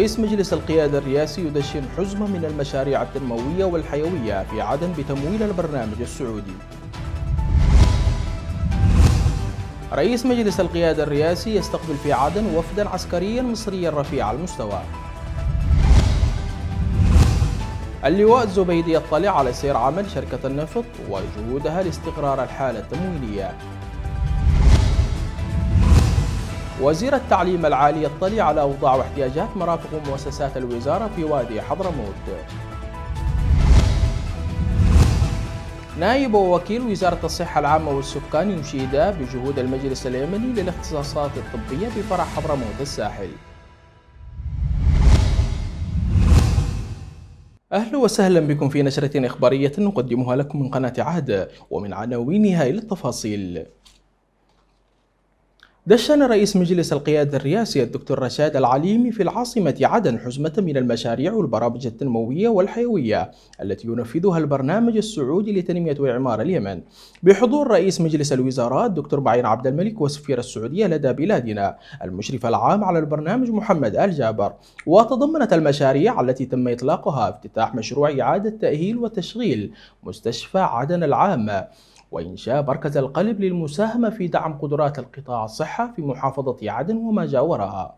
رئيس مجلس القيادة الرئاسي يدشن حزمة من المشاريع التنموية والحيوية في عدن بتمويل البرنامج السعودي رئيس مجلس القيادة الرئاسي يستقبل في عدن وفدا عسكريا مصريا رفيع المستوى اللواء الزبيدي يطلع على سير عمل شركة النفط وجهودها لاستقرار الحالة التمويلية وزير التعليم العالي يطلع على أوضاع واحتياجات مرافق ومؤسسات الوزارة في وادي حضرموت نائب ووكيل وزارة الصحة العامة والسكان يشيد بجهود المجلس اليمني للاختصاصات الطبية بفرع حضرموت الساحل أهلا وسهلا بكم في نشرة إخبارية نقدمها لكم من قناة عهد ومن عناوينها إلى التفاصيل دشن رئيس مجلس القيادة الرئاسي الدكتور رشاد العليمي في العاصمة عدن حزمة من المشاريع والبرامج التنموية والحيوية التي ينفذها البرنامج السعودي لتنمية وإعمار اليمن بحضور رئيس مجلس الوزراء الدكتور بعين عبد الملك وسفير السعودية لدى بلادنا المشرف العام على البرنامج محمد آل جابر وتضمنت المشاريع التي تم إطلاقها افتتاح مشروع إعادة تأهيل وتشغيل مستشفى عدن العامة وإنشاء مركز القلب للمساهمة في دعم قدرات القطاع الصحة في محافظة عدن وما جاورها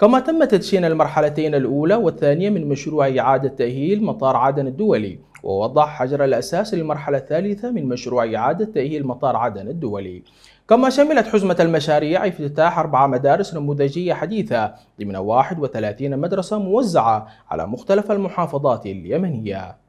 كما تم تدشين المرحلتين الأولى والثانية من مشروع إعادة تأهيل مطار عدن الدولي ووضع حجر الأساس للمرحلة الثالثة من مشروع إعادة تأهيل مطار عدن الدولي كما شملت حزمة المشاريع افتتاح أربع مدارس نموذجية حديثة ضمن 31 مدرسة موزعة على مختلف المحافظات اليمنية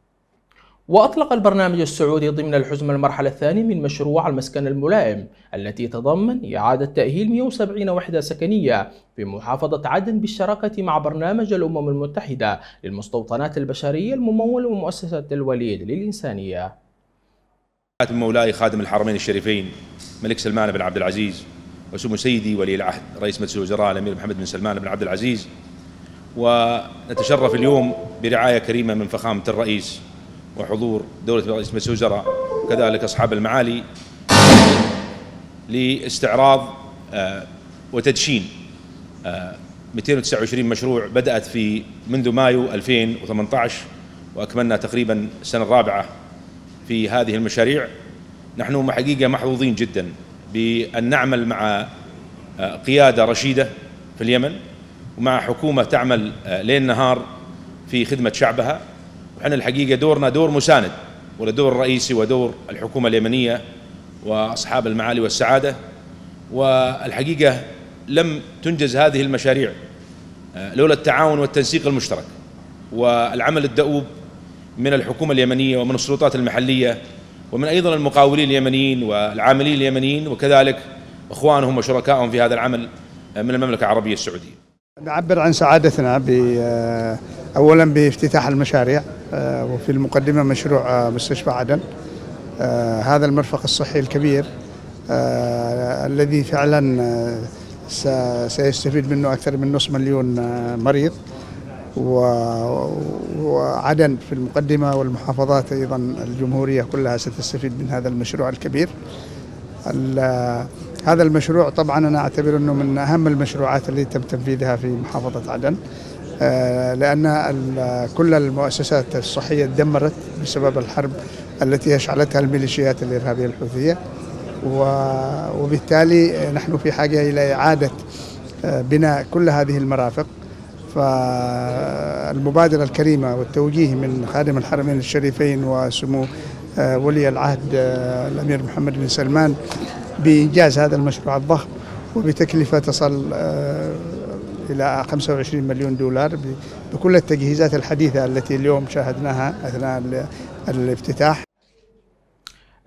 وأطلق البرنامج السعودي ضمن الحزمة المرحلة الثانية من مشروع المسكن الملائم التي تضمن إعادة تأهيل 170 وحدة سكنية في محافظة عدن بالشراكة مع برنامج الأمم المتحدة للمستوطنات البشرية الممول ومؤسسة الوليد للإنسانية من مولاي خادم الحرمين الشريفين ملك سلمان بن عبد العزيز وسمو سيدي ولي العهد رئيس مجلس الوزراء الأمير محمد بن سلمان بن عبد العزيز ونتشرف اليوم برعاية كريمة من فخامة الرئيس وحضور دولة مجلس الوزراء وكذلك أصحاب المعالي لاستعراض آه، وتدشين 229 آه، مشروع بدأت في منذ مايو 2018 وأكملنا تقريبا السنة الرابعة في هذه المشاريع نحن حقيقة محظوظين جدا بأن نعمل مع آه، قيادة رشيدة في اليمن ومع حكومة تعمل ليل نهار في خدمة شعبها وحنا الحقيقه دورنا دور مساند ولا دور رئيسي ودور الحكومه اليمنيه واصحاب المعالي والسعاده والحقيقه لم تنجز هذه المشاريع آه، لولا التعاون والتنسيق المشترك والعمل الدؤوب من الحكومه اليمنيه ومن السلطات المحليه ومن ايضا المقاولين اليمنيين والعاملين اليمنيين وكذلك اخوانهم وشركائهم في هذا العمل آه، من المملكه العربيه السعوديه. نعبر عن سعادتنا ب آه، أولا بافتتاح المشاريع آه، وفي المقدمة مشروع آه، مستشفى عدن آه، هذا المرفق الصحي الكبير الذي فعلا سيستفيد منه أكثر من نصف مليون مريض وعدن في المقدمة والمحافظات أيضا الجمهورية كلها ستستفيد من هذا المشروع الكبير هذا المشروع طبعا أنا أعتبر أنه من أهم المشروعات التي تم تنفيذها في محافظة عدن آه، لأن كل المؤسسات الصحية دمرت بسبب الحرب التي أشعلتها الميليشيات الإرهابية الحوثية وبالتالي نحن في حاجة إلى إعادة آه، بناء كل هذه المرافق فالمبادرة الكريمة والتوجيه من خادم الحرمين الشريفين وسمو آه، ولي العهد الأمير محمد بن سلمان بإنجاز هذا المشروع الضخم وبتكلفة تصل إلى 25 مليون دولار بكل التجهيزات الحديثة التي اليوم شاهدناها أثناء الافتتاح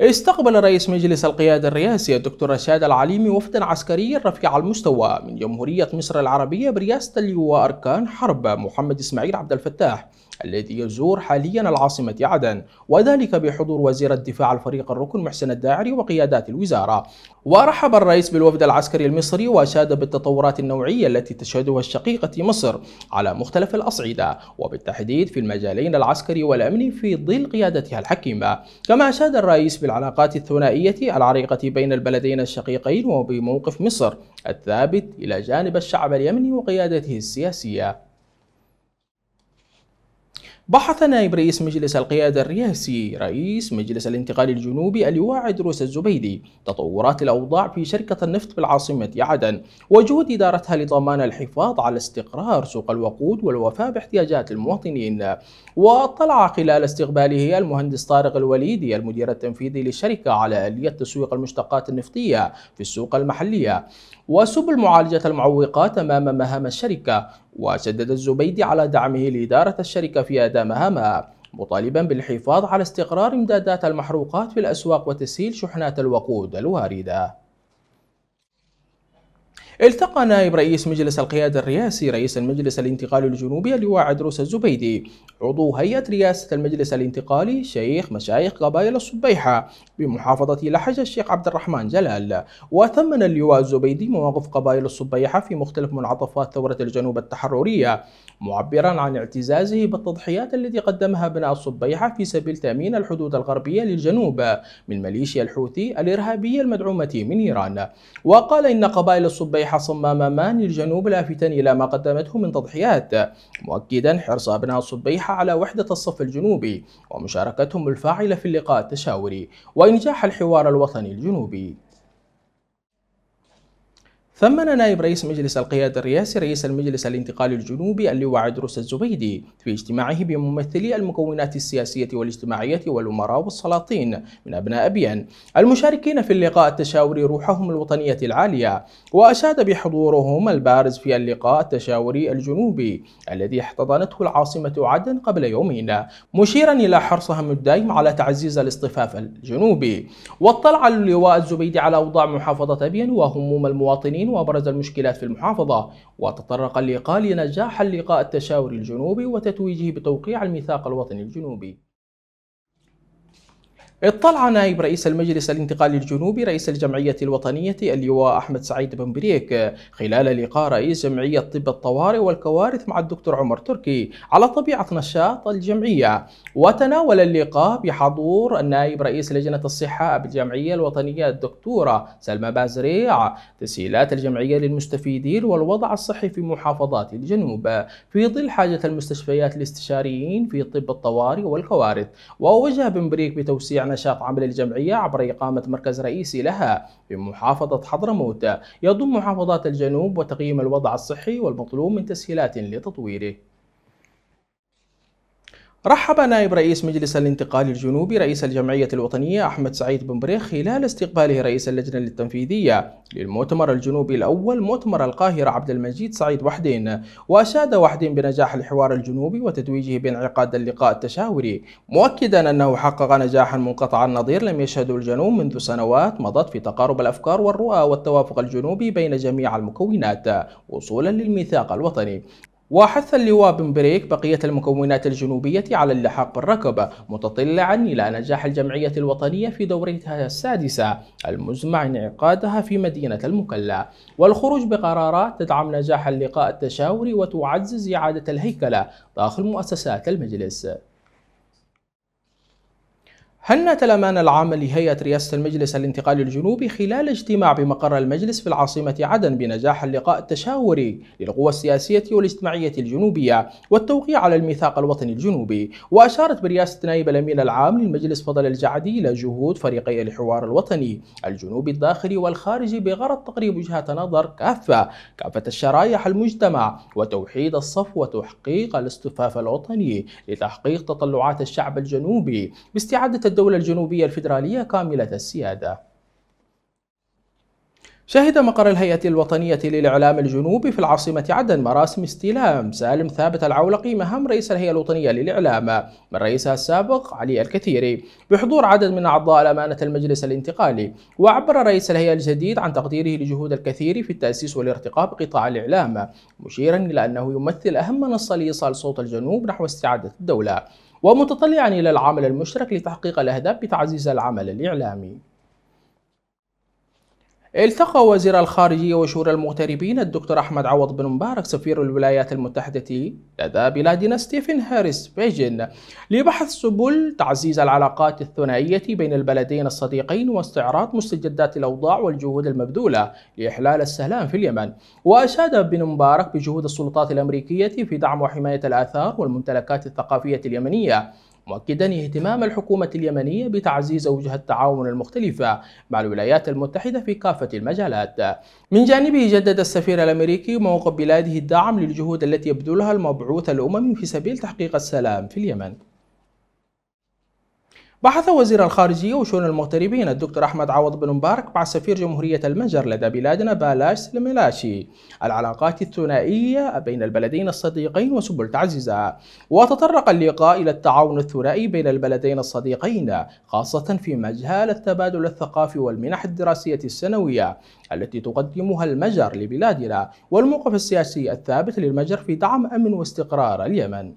استقبل رئيس مجلس القيادة الرئاسي الدكتور رشاد العليمي وفدا عسكريا رفيع المستوى من جمهورية مصر العربية برئاسة اللواء أركان حرب محمد إسماعيل عبد الفتاح الذي يزور حاليا العاصمة عدن وذلك بحضور وزير الدفاع الفريق الركن محسن الداعري وقيادات الوزارة ورحب الرئيس بالوفد العسكري المصري وأشاد بالتطورات النوعية التي تشهدها الشقيقة مصر على مختلف الأصعدة وبالتحديد في المجالين العسكري والأمني في ظل قيادتها الحكيمة كما أشاد الرئيس بالعلاقات الثنائية العريقة بين البلدين الشقيقين وبموقف مصر الثابت إلى جانب الشعب اليمني وقيادته السياسية بحث نائب رئيس مجلس القيادة الرئاسي رئيس مجلس الانتقال الجنوبي اللواء عدروس الزبيدي تطورات الأوضاع في شركة النفط بالعاصمة عدن وجهود إدارتها لضمان الحفاظ على استقرار سوق الوقود والوفاء باحتياجات المواطنين واطلع خلال استقباله المهندس طارق الوليدي المدير التنفيذي للشركة على آلية تسويق المشتقات النفطية في السوق المحلية وسبل معالجة المعوقات أمام مهام الشركة وشدد الزبيدي على دعمه لإدارة الشركة في أداء مهامها مطالبا بالحفاظ على استقرار امدادات المحروقات في الأسواق وتسهيل شحنات الوقود الواردة التقى نائب رئيس مجلس القيادة الرئاسي رئيس المجلس الانتقالي الجنوبي اللواء عدروس الزبيدي عضو هيئة رئاسة المجلس الانتقالي شيخ مشايخ قبائل الصبيحة بمحافظة لحج الشيخ عبد الرحمن جلال وثمن اللواء الزبيدي مواقف قبائل الصبيحة في مختلف منعطفات ثورة الجنوب التحررية معبرا عن اعتزازه بالتضحيات التي قدمها بناء الصبيحة في سبيل تأمين الحدود الغربية للجنوب من ميليشيا الحوثي الإرهابية المدعومة من إيران وقال إن قبائل الصبيحة صالح صمام مان الجنوب لافتا إلى ما قدمته من تضحيات مؤكدا حرص أبناء الصبيحة على وحدة الصف الجنوبي ومشاركتهم الفاعلة في اللقاء التشاوري وإنجاح الحوار الوطني الجنوبي ثمن نائب رئيس مجلس القيادة الرئاسي رئيس المجلس الانتقالي الجنوبي اللواء عدروس الزبيدي في اجتماعه بممثلي المكونات السياسية والاجتماعية والأمراء والسلاطين من أبناء أبيان المشاركين في اللقاء التشاوري روحهم الوطنية العالية وأشاد بحضورهم البارز في اللقاء التشاوري الجنوبي الذي احتضنته العاصمة عدن قبل يومين مشيرا إلى حرصهم الدائم على تعزيز الاصطفاف الجنوبي واطلع اللواء الزبيدي على أوضاع محافظة أبيان وهموم المواطنين المواطنين وبرز المشكلات في المحافظة وتطرق اللقاء لنجاح اللقاء التشاوري الجنوبي وتتويجه بتوقيع الميثاق الوطني الجنوبي اطلع نائب رئيس المجلس الانتقالي الجنوبي رئيس الجمعية الوطنية اللواء أحمد سعيد بن بريك خلال لقاء رئيس جمعية طب الطوارئ والكوارث مع الدكتور عمر تركي على طبيعة نشاط الجمعية وتناول اللقاء بحضور النائب رئيس لجنة الصحة بالجمعية الوطنية الدكتورة سلمى بازريع تسهيلات الجمعية للمستفيدين والوضع الصحي في محافظات الجنوب في ظل حاجة المستشفيات الاستشاريين في طب الطوارئ والكوارث ووجه بن بريك بتوسيع نشاط عمل الجمعية عبر إقامة مركز رئيسي لها بمحافظة حضرموت يضم محافظات الجنوب وتقييم الوضع الصحي والمطلوب من تسهيلات لتطويره رحب نائب رئيس مجلس الانتقال الجنوبي رئيس الجمعية الوطنية أحمد سعيد بن بريخ خلال استقباله رئيس اللجنة التنفيذية للمؤتمر الجنوبي الأول مؤتمر القاهرة عبد المجيد سعيد وحدين وأشاد وحدين بنجاح الحوار الجنوبي وتتويجه بانعقاد اللقاء التشاوري مؤكدا أنه حقق نجاحا منقطع النظير لم يشهده الجنوب منذ سنوات مضت في تقارب الأفكار والرؤى والتوافق الجنوبي بين جميع المكونات وصولا للميثاق الوطني وحث اللواء بن بريك بقية المكونات الجنوبية على اللحاق بالركب متطلعا إلى نجاح الجمعية الوطنية في دورتها السادسة المزمع انعقادها في مدينة المكلا والخروج بقرارات تدعم نجاح اللقاء التشاوري وتعزز إعادة الهيكلة داخل مؤسسات المجلس هنت الأمانة العام لهيئة رئاسة المجلس الانتقالي الجنوبي خلال اجتماع بمقر المجلس في العاصمة عدن بنجاح اللقاء التشاوري للقوى السياسية والاجتماعية الجنوبية والتوقيع على الميثاق الوطني الجنوبي وأشارت برئاسة نائب الأمين العام للمجلس فضل الجعدي إلى جهود فريقي الحوار الوطني الجنوبي الداخلي والخارجي بغرض تقريب وجهات نظر كافة كافة الشرائح المجتمع وتوحيد الصف وتحقيق الاصطفاف الوطني لتحقيق تطلعات الشعب الجنوبي باستعادة الدولة الجنوبية الفيدرالية كاملة السيادة شهد مقر الهيئة الوطنية للإعلام الجنوبي في العاصمة عدن مراسم استلام سالم ثابت العولقي مهام رئيس الهيئة الوطنية للإعلام من رئيسها السابق علي الكثيري بحضور عدد من أعضاء الأمانة المجلس الانتقالي وعبر رئيس الهيئة الجديد عن تقديره لجهود الكثير في التأسيس والارتقاء بقطاع الإعلام مشيرا إلى أنه يمثل أهم منصة لإيصال صوت الجنوب نحو استعادة الدولة ومتطلعا إلى العمل المشترك لتحقيق الأهداف بتعزيز العمل الإعلامي التقى وزير الخارجية وشؤون المغتربين الدكتور أحمد عوض بن مبارك سفير الولايات المتحدة لدى بلادنا ستيفن هاريس بيجن لبحث سبل تعزيز العلاقات الثنائية بين البلدين الصديقين واستعراض مستجدات الأوضاع والجهود المبذولة لإحلال السلام في اليمن وأشاد بن مبارك بجهود السلطات الأمريكية في دعم وحماية الآثار والممتلكات الثقافية اليمنية مؤكدا اهتمام الحكومة اليمنية بتعزيز وجه التعاون المختلفة مع الولايات المتحدة في كافة المجالات من جانبه جدد السفير الأمريكي موقف بلاده الدعم للجهود التي يبذلها المبعوث الأممي في سبيل تحقيق السلام في اليمن بحث وزير الخارجية وشؤون المغتربين الدكتور أحمد عوض بن مبارك مع سفير جمهورية المجر لدى بلادنا بالاش الملاشي العلاقات الثنائية بين البلدين الصديقين وسبل تعزيزها وتطرق اللقاء إلى التعاون الثنائي بين البلدين الصديقين خاصة في مجال التبادل الثقافي والمنح الدراسية السنوية التي تقدمها المجر لبلادنا والموقف السياسي الثابت للمجر في دعم أمن واستقرار اليمن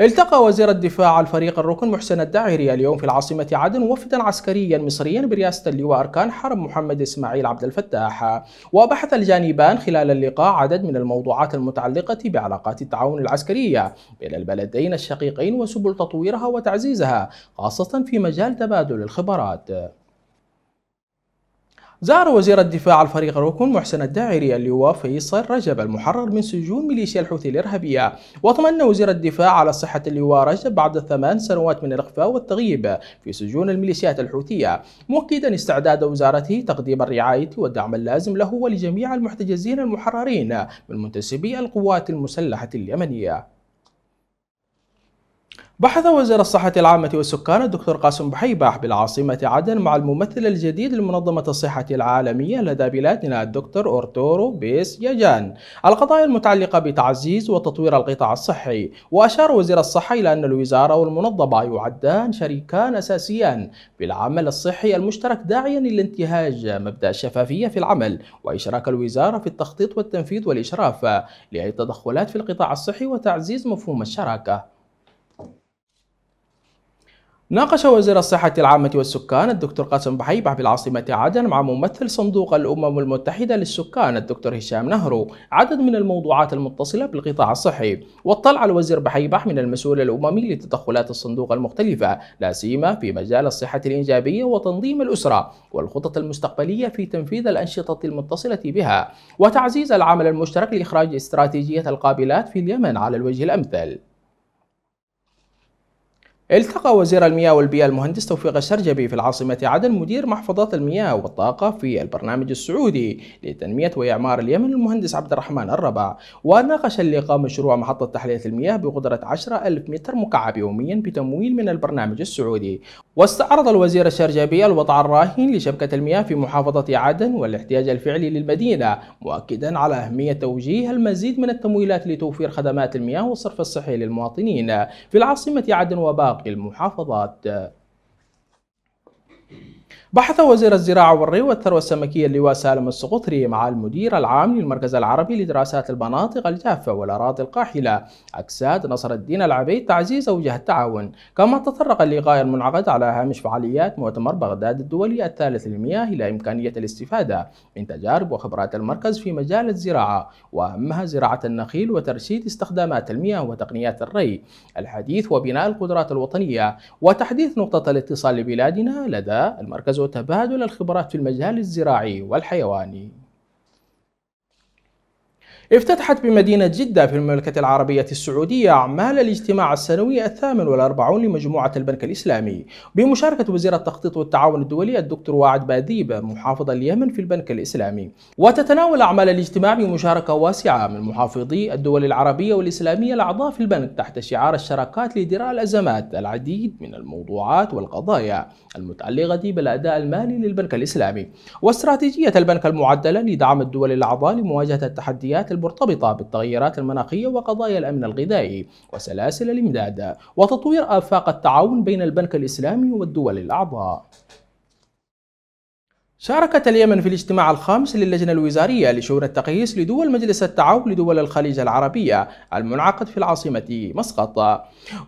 التقى وزير الدفاع الفريق الركن محسن الداعري اليوم في العاصمة عدن وفدا عسكريا مصريا برئاسة اللواء أركان حرب محمد إسماعيل عبد الفتاح وبحث الجانبان خلال اللقاء عدد من الموضوعات المتعلقة بعلاقات التعاون العسكرية بين البلدين الشقيقين وسبل تطويرها وتعزيزها خاصة في مجال تبادل الخبرات زار وزير الدفاع الفريق ركن محسن الداعري اللواء فيصل رجب المحرر من سجون ميليشيا الحوثي الإرهابية واطمأن وزير الدفاع على صحة اللواء رجب بعد ثمان سنوات من الإخفاء والتغييب في سجون الميليشيات الحوثية مؤكدا استعداد وزارته تقديم الرعاية والدعم اللازم له ولجميع المحتجزين المحررين من منتسبي القوات المسلحة اليمنية بحث وزير الصحة العامة والسكان الدكتور قاسم بحيباح بالعاصمة عدن مع الممثل الجديد لمنظمة الصحة العالمية لدى بلادنا الدكتور أورتورو بيس يجان القضايا المتعلقة بتعزيز وتطوير القطاع الصحي وأشار وزير الصحة إلى أن الوزارة والمنظمة يعدان شريكان أساسيان في العمل الصحي المشترك داعيا لانتهاج مبدأ الشفافية في العمل وإشراك الوزارة في التخطيط والتنفيذ والإشراف لأي تدخلات في القطاع الصحي وتعزيز مفهوم الشراكة ناقش وزير الصحة العامة والسكان الدكتور قاسم بحيبع بالعاصمة عدن مع ممثل صندوق الأمم المتحدة للسكان الدكتور هشام نهرو عدد من الموضوعات المتصلة بالقطاع الصحي واطلع الوزير بحيبة من المسؤول الأممي لتدخلات الصندوق المختلفة لا سيما في مجال الصحة الإنجابية وتنظيم الأسرة والخطط المستقبلية في تنفيذ الأنشطة المتصلة بها وتعزيز العمل المشترك لإخراج استراتيجية القابلات في اليمن على الوجه الأمثل التقى وزير المياه والبيئة المهندس توفيق السرجبي في العاصمة عدن مدير محفظات المياه والطاقة في البرنامج السعودي لتنمية وإعمار اليمن المهندس عبد الرحمن الربع وناقش اللقاء مشروع محطة تحلية المياه بقدرة 10 ألف متر مكعب يوميا بتمويل من البرنامج السعودي واستعرض الوزير الشرجبي الوضع الراهن لشبكة المياه في محافظة عدن والاحتياج الفعلي للمدينة مؤكدا على أهمية توجيه المزيد من التمويلات لتوفير خدمات المياه والصرف الصحي للمواطنين في العاصمة عدن وباقي باقي المحافظات آه، بحث وزير الزراعة والري والثروة السمكية اللواء سالم السقطري مع المدير العام للمركز العربي لدراسات المناطق الجافة والأراضي القاحلة أكساد نصر الدين العبيد تعزيز أوجه التعاون كما تطرق اللقاء المنعقد على هامش فعاليات مؤتمر بغداد الدولي الثالث للمياه إلى إمكانية الاستفادة من تجارب وخبرات المركز في مجال الزراعة وأهمها زراعة النخيل وترشيد استخدامات المياه وتقنيات الري الحديث وبناء القدرات الوطنية وتحديث نقطة الاتصال لبلادنا لدى المركز وتبادل الخبرات في المجال الزراعي والحيواني افتتحت بمدينة جدة في المملكة العربية السعودية أعمال الاجتماع السنوي الثامن والأربعون لمجموعة البنك الإسلامي بمشاركة وزير التخطيط والتعاون الدولي الدكتور واعد باذيب محافظ اليمن في البنك الإسلامي وتتناول أعمال الاجتماع بمشاركة واسعة من محافظي الدول العربية والإسلامية الأعضاء في البنك تحت شعار الشراكات لدراء الأزمات العديد من الموضوعات والقضايا المتعلقة بالأداء المالي للبنك الإسلامي واستراتيجية البنك المعدلة لدعم الدول الأعضاء لمواجهة التحديات المرتبطة بالتغيرات المناخية وقضايا الأمن الغذائي وسلاسل الإمداد وتطوير آفاق التعاون بين البنك الإسلامي والدول الأعضاء شاركت اليمن في الاجتماع الخامس للجنة الوزارية لشؤون التقييس لدول مجلس التعاون لدول الخليج العربية المنعقد في العاصمة مسقط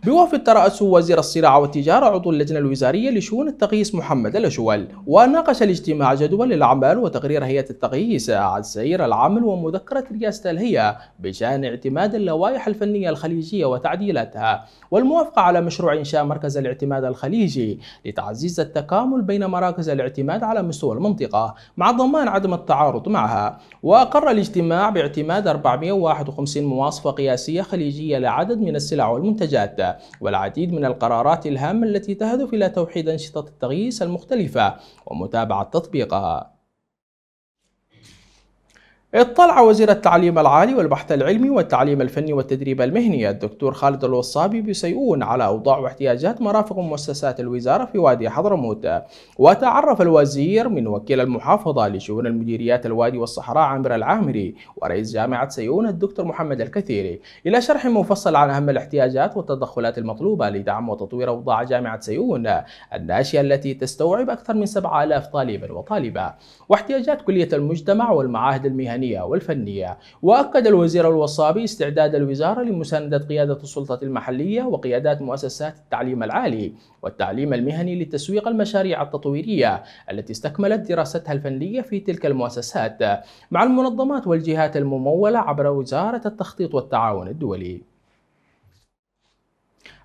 بوافد ترأس وزير الصناعة والتجارة عضو اللجنة الوزارية لشؤون التقييس محمد الأشول وناقش الاجتماع جدول الأعمال وتقرير هيئة التقييس عن سير العمل ومذكرة رئاسة الهيئة بشأن اعتماد اللوائح الفنية الخليجية وتعديلاتها والموافقة على مشروع إنشاء مركز الاعتماد الخليجي لتعزيز التكامل بين مراكز الاعتماد على مستوى المنطقة المنطقة مع ضمان عدم التعارض معها وأقر الاجتماع باعتماد 451 مواصفة قياسية خليجية لعدد من السلع والمنتجات والعديد من القرارات الهامة التي تهدف إلى توحيد أنشطة التغييس المختلفة ومتابعة تطبيقها اطلع وزير التعليم العالي والبحث العلمي والتعليم الفني والتدريب المهني الدكتور خالد الوصابي بسيئون على أوضاع واحتياجات مرافق مؤسسات الوزارة في وادي حضرموت وتعرف الوزير من وكيل المحافظة لشؤون المديريات الوادي والصحراء عامر العامري ورئيس جامعة سيئون الدكتور محمد الكثيري إلى شرح مفصل عن أهم الاحتياجات والتدخلات المطلوبة لدعم وتطوير أوضاع جامعة سيئون الناشئة التي تستوعب أكثر من 7000 طالبا وطالبة واحتياجات كلية المجتمع والمعاهد المهنية الإنسانية والفنية وأكد الوزير الوصابي استعداد الوزارة لمساندة قيادة السلطة المحلية وقيادات مؤسسات التعليم العالي والتعليم المهني لتسويق المشاريع التطويرية التي استكملت دراستها الفنية في تلك المؤسسات مع المنظمات والجهات الممولة عبر وزارة التخطيط والتعاون الدولي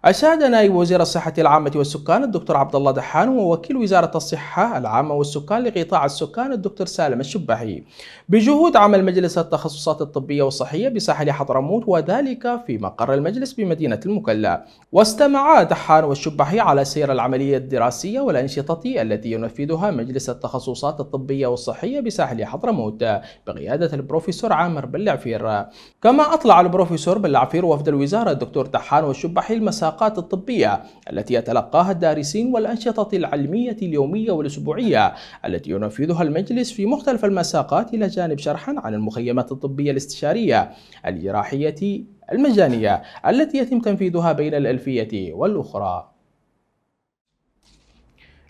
أشاد نائب وزير الصحة العامة والسكان الدكتور عبد الله دحان ووكيل وزارة الصحة العامة والسكان لقطاع السكان الدكتور سالم الشبحي بجهود عمل مجلس التخصصات الطبية والصحية بساحل حضرموت وذلك في مقر المجلس بمدينة المكلا واستمع دحان والشبحي على سير العملية الدراسية والأنشطة التي ينفذها مجلس التخصصات الطبية والصحية بساحل حضرموت بقيادة البروفيسور عامر بلعفير كما أطلع البروفيسور بلعفير وفد الوزارة الدكتور دحان والشبحي المساق الإساقات الطبية التي يتلقاها الدارسين والأنشطة العلمية اليومية والأسبوعية التي ينفذها المجلس في مختلف المساقات إلى جانب شرحا عن المخيمات الطبية الاستشارية الجراحية المجانية التي يتم تنفيذها بين الألفية والأخرى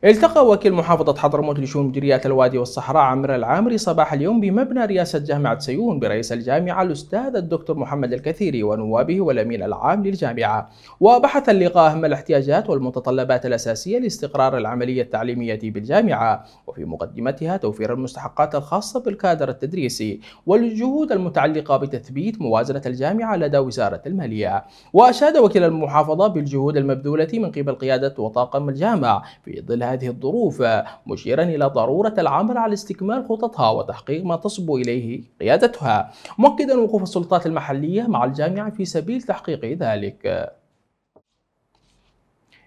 التقى وكيل محافظة حضرموت لشؤون مديريات الوادي والصحراء عمر العامري صباح اليوم بمبنى رئاسة جامعة سيون برئيس الجامعة الأستاذ الدكتور محمد الكثيري ونوابه والأمين العام للجامعة وبحث اللقاء أهم الاحتياجات والمتطلبات الأساسية لاستقرار العملية التعليمية بالجامعة وفي مقدمتها توفير المستحقات الخاصة بالكادر التدريسي والجهود المتعلقة بتثبيت موازنة الجامعة لدى وزارة المالية وأشاد وكيل المحافظة بالجهود المبذولة من قبل قيادة وطاقم الجامعة في ظل هذه الظروف مشيرا إلى ضرورة العمل على استكمال خططها وتحقيق ما تصبو إليه قيادتها مؤكدا وقوف السلطات المحلية مع الجامعة في سبيل تحقيق ذلك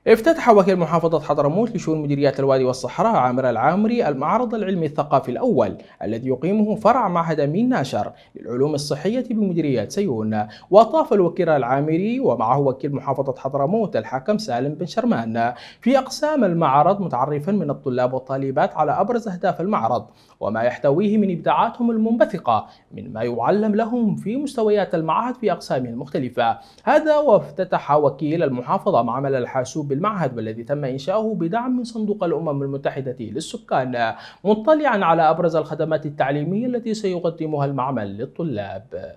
افتتح وكيل محافظة حضرموت لشؤون مديريات الوادي والصحراء عامر العامري المعرض العلمي الثقافي الأول الذي يقيمه فرع معهد أمين ناشر للعلوم الصحية بمديرية سيون وطاف الوكيل العامري ومعه وكيل محافظة حضرموت الحاكم سالم بن شرمان في أقسام المعرض متعرفا من الطلاب والطالبات على أبرز أهداف المعرض وما يحتويه من إبداعاتهم المنبثقة من ما يعلم لهم في مستويات المعهد في أقسامه المختلفة هذا وافتتح وكيل المحافظة معمل الحاسوب بالمعهد والذي تم إنشاؤه بدعم من صندوق الأمم المتحدة للسكان مطلعا على أبرز الخدمات التعليمية التي سيقدمها المعمل للطلاب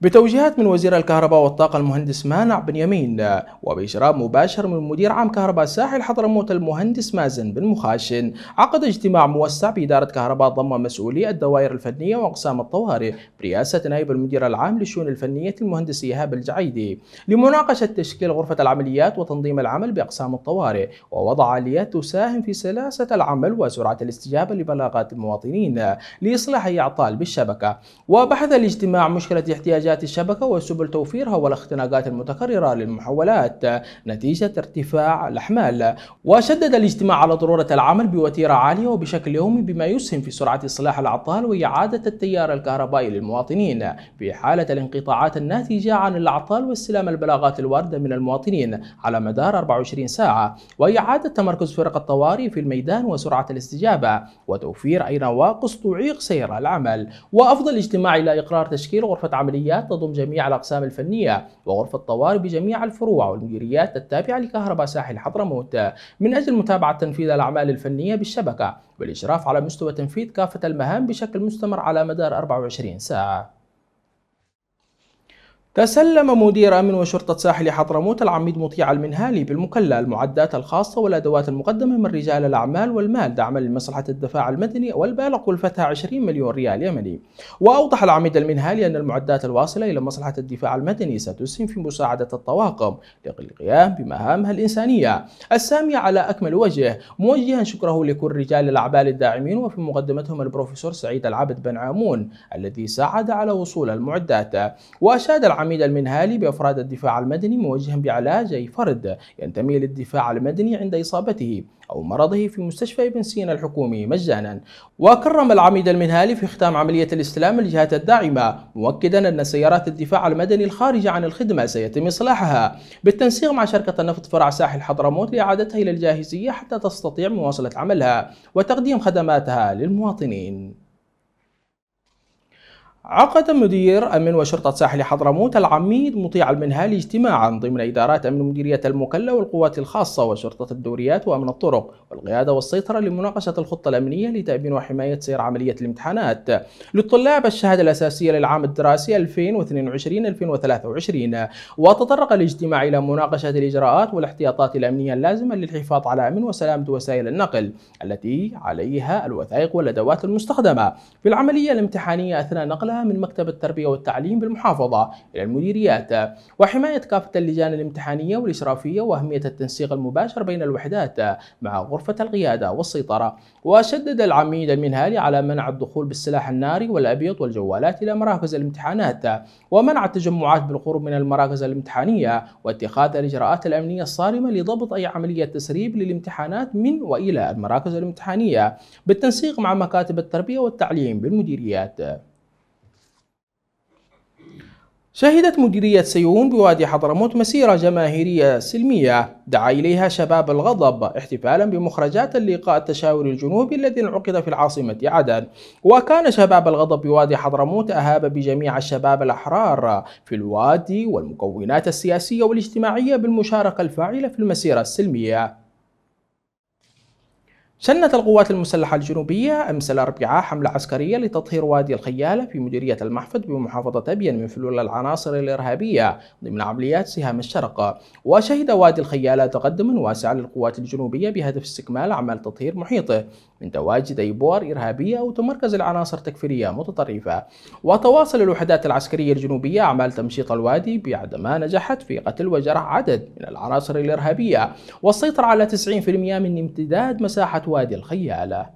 بتوجيهات من وزير الكهرباء والطاقة المهندس مانع بن يمين وبإجراء مباشر من مدير عام كهرباء ساحل حضرموت المهندس مازن بن مخاشن عقد اجتماع موسع بإدارة كهرباء ضم مسؤولي الدوائر الفنية وأقسام الطوارئ برئاسة نائب المدير العام للشؤون الفنية المهندس إيهاب الجعيدي لمناقشة تشكيل غرفة العمليات وتنظيم العمل بأقسام الطوارئ ووضع آليات تساهم في سلاسة العمل وسرعة الاستجابة لبلاغات المواطنين لإصلاح أي أعطال بالشبكة وبحث الاجتماع مشكلة احتياج منتجات الشبكة وسبل توفيرها والاختناقات المتكررة للمحولات نتيجة ارتفاع الأحمال وشدد الاجتماع على ضرورة العمل بوتيرة عالية وبشكل يومي بما يسهم في سرعة إصلاح الأعطال وإعادة التيار الكهربائي للمواطنين في حالة الانقطاعات الناتجة عن الأعطال واستلام البلاغات الواردة من المواطنين على مدار 24 ساعة وإعادة تمركز فرق الطوارئ في الميدان وسرعة الاستجابة وتوفير أي نواقص تعيق سير العمل وأفضل اجتماع إلى إقرار تشكيل غرفة عمليات العيادات تضم جميع الأقسام الفنية وغرفة طوارئ بجميع الفروع والمديريات التابعة لكهرباء ساحل حضرموت من أجل متابعة تنفيذ الأعمال الفنية بالشبكة والإشراف على مستوى تنفيذ كافة المهام بشكل مستمر على مدار 24 ساعة تسلم مدير أمن وشرطة ساحل حضرموت العميد مطيع المنهالي بالمكلة المعدات الخاصة والأدوات المقدمة من رجال الأعمال والمال دعما لمصلحة الدفاع المدني والبالغ كلفتها 20 مليون ريال يمني وأوضح العميد المنهالي أن المعدات الواصلة إلى مصلحة الدفاع المدني ستسهم في مساعدة الطواقم للقيام بمهامها الإنسانية السامية على أكمل وجه موجها شكره لكل رجال الأعمال الداعمين وفي مقدمتهم البروفيسور سعيد العبد بن عامون الذي ساعد على وصول المعدات وأشاد العميد العميد المنهالي بأفراد الدفاع المدني موجها بعلاج أي فرد ينتمي للدفاع المدني عند إصابته أو مرضه في مستشفى ابن سينا الحكومي مجانا وكرم العميد المنهالي في ختام عملية الاستلام الجهات الداعمة مؤكدا أن سيارات الدفاع المدني الخارجة عن الخدمة سيتم إصلاحها بالتنسيق مع شركة النفط فرع ساحل حضرموت لإعادتها إلى الجاهزية حتى تستطيع مواصلة عملها وتقديم خدماتها للمواطنين عقد مدير أمن وشرطة ساحل حضرموت العميد مطيع المنهالي اجتماعا ضمن إدارات أمن مديرية المكلة والقوات الخاصة وشرطة الدوريات وأمن الطرق والقيادة والسيطرة لمناقشة الخطة الأمنية لتأمين وحماية سير عملية الامتحانات للطلاب الشهادة الأساسية للعام الدراسي 2022-2023 وتطرق الاجتماع إلى مناقشة الإجراءات والاحتياطات الأمنية اللازمة للحفاظ على أمن وسلامة وسائل النقل التي عليها الوثائق والأدوات المستخدمة في العملية الامتحانية أثناء نقلها من مكتب التربية والتعليم بالمحافظة إلى المديريات وحماية كافة اللجان الامتحانية والإشرافية وأهمية التنسيق المباشر بين الوحدات مع غرفة القيادة والسيطرة وشدد العميد المنهالي على منع الدخول بالسلاح الناري والأبيض والجوالات إلى مراكز الامتحانات ومنع التجمعات بالقرب من المراكز الامتحانية واتخاذ الإجراءات الأمنية الصارمة لضبط أي عملية تسريب للامتحانات من وإلى المراكز الامتحانية بالتنسيق مع مكاتب التربية والتعليم بالمديريات شهدت مديرية سيئون بوادي حضرموت مسيرة جماهيرية سلمية دعا إليها شباب الغضب احتفالا بمخرجات اللقاء التشاوري الجنوبي الذي انعقد في العاصمة عدن وكان شباب الغضب بوادي حضرموت أهاب بجميع الشباب الأحرار في الوادي والمكونات السياسية والاجتماعية بالمشاركة الفاعلة في المسيرة السلمية شنت القوات المسلحة الجنوبية أمس الأربعاء حملة عسكرية لتطهير وادي الخيالة في مديرية المحفد بمحافظة أبين من فلول العناصر الإرهابية ضمن عمليات سهام الشرق وشهد وادي الخيالة تقدما واسعا للقوات الجنوبية بهدف استكمال أعمال تطهير محيطه من تواجد أي بؤر إرهابية تمركز العناصر تكفيرية متطرفة وتواصل الوحدات العسكرية الجنوبية أعمال تمشيط الوادي بعدما نجحت في قتل وجرح عدد من العناصر الإرهابية والسيطرة على 90% من امتداد مساحة وادي الخيالة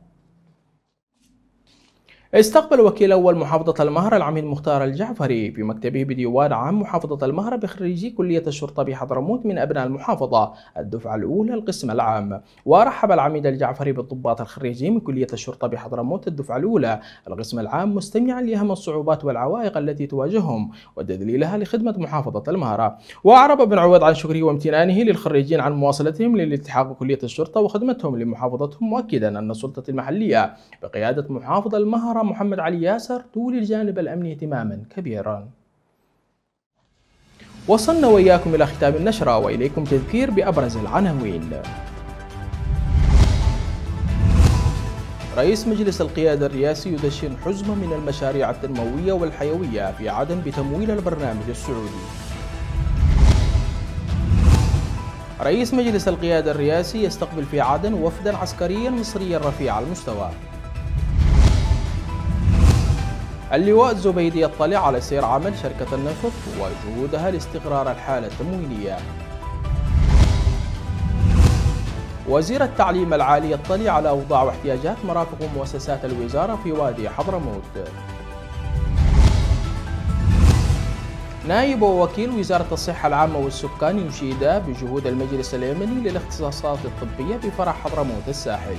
استقبل وكيل أول محافظة المهرة العميد مختار الجعفري في مكتبه بديوان عام محافظة المهرة بخريجي كلية الشرطة بحضرموت من أبناء المحافظة الدفعة الأولى القسم العام ورحب العميد الجعفري بالضباط الخريجين من كلية الشرطة بحضرموت الدفعة الأولى القسم العام مستمعا لهم الصعوبات والعوائق التي تواجههم وتذليلها لخدمة محافظة المهرة وأعرب بن عوض عن شكره وامتنانه للخريجين عن مواصلتهم للالتحاق بكلية الشرطة وخدمتهم لمحافظتهم مؤكدا أن السلطة المحلية بقيادة محافظ المهرة محمد علي ياسر تولي الجانب الأمني اهتماما كبيرا وصلنا وإياكم إلى ختام النشرة وإليكم تذكير بأبرز العناوين رئيس مجلس القيادة الرئاسي يدشن حزمة من المشاريع التنموية والحيوية في عدن بتمويل البرنامج السعودي رئيس مجلس القيادة الرئاسي يستقبل في عدن وفدا عسكريا مصريا رفيع المستوى اللواء الزبيدي يطلع على سير عمل شركة النفط وجهودها لاستقرار الحالة التموينية وزير التعليم العالي يطلع على أوضاع واحتياجات مرافق ومؤسسات الوزارة في وادي حضرموت نائب ووكيل وزارة الصحة العامة والسكان يشيد بجهود المجلس اليمني للاختصاصات الطبية بفرع حضرموت الساحل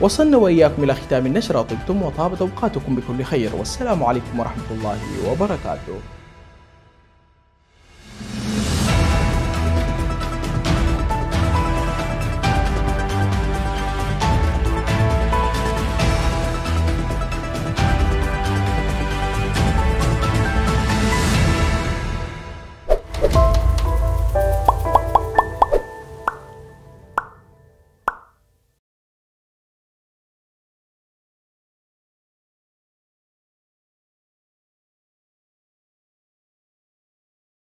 وصلنا وإياكم إلى ختام النشرة طبتم وطابت أوقاتكم بكل خير والسلام عليكم ورحمة الله وبركاته